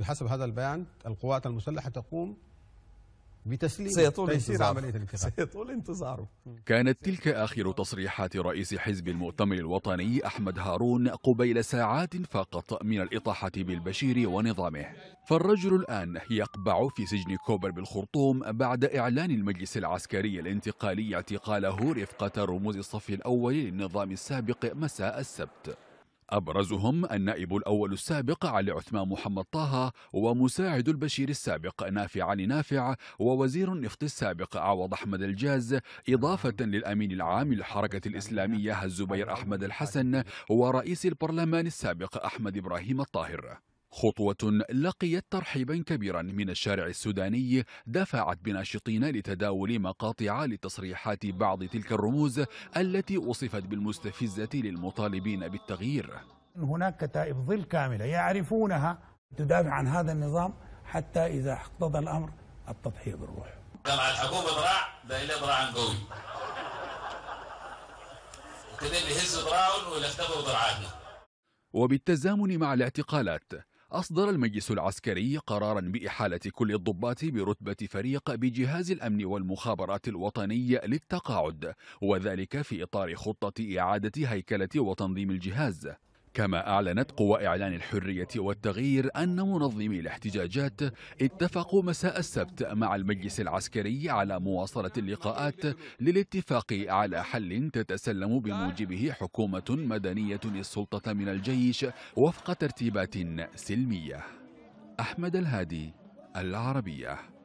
بحسب هذا البيان القوات المسلحة تقوم بتسليم سيطول تيسير عملية الانتخاب سيطول انتظاره كانت تلك آخر تصريحات رئيس حزب المؤتمر الوطني أحمد هارون قبيل ساعات فقط من الإطاحة بالبشير ونظامه فالرجل الآن يقبع في سجن كوبر بالخرطوم بعد إعلان المجلس العسكري الانتقالي اعتقاله رفقة رموز الصف الأول للنظام السابق مساء السبت أبرزهم النائب الأول السابق علي عثمان محمد طه ومساعد البشير السابق نافع علي نافع ووزير النفط السابق عوض أحمد الجاز إضافة للأمين العام للحركة الإسلامية الزبير أحمد الحسن ورئيس البرلمان السابق أحمد إبراهيم الطاهر خطوة لقيت ترحيبا كبيرا من الشارع السوداني دفعت بناشطين لتداول مقاطع لتصريحات بعض تلك الرموز التي وصفت بالمستفزة للمطالبين بالتغيير هناك كتائب ظل كاملة يعرفونها تدافع عن هذا النظام حتى إذا اقتضى الأمر التضحية بالروح جماعة حكومة ذراع ده إلا ذراع قوي وكذا يهز ذراعه ضراعهم ويلختبوا وبالتزامن مع الاعتقالات أصدر المجلس العسكري قرارا بإحالة كل الضباط برتبة فريق بجهاز الأمن والمخابرات الوطني للتقاعد وذلك في إطار خطة إعادة هيكلة وتنظيم الجهاز كما أعلنت قوى إعلان الحرية والتغيير أن منظمي الاحتجاجات اتفقوا مساء السبت مع المجلس العسكري على مواصلة اللقاءات للاتفاق على حل تتسلم بموجبه حكومة مدنية السلطة من الجيش وفق ترتيبات سلمية أحمد الهادي العربية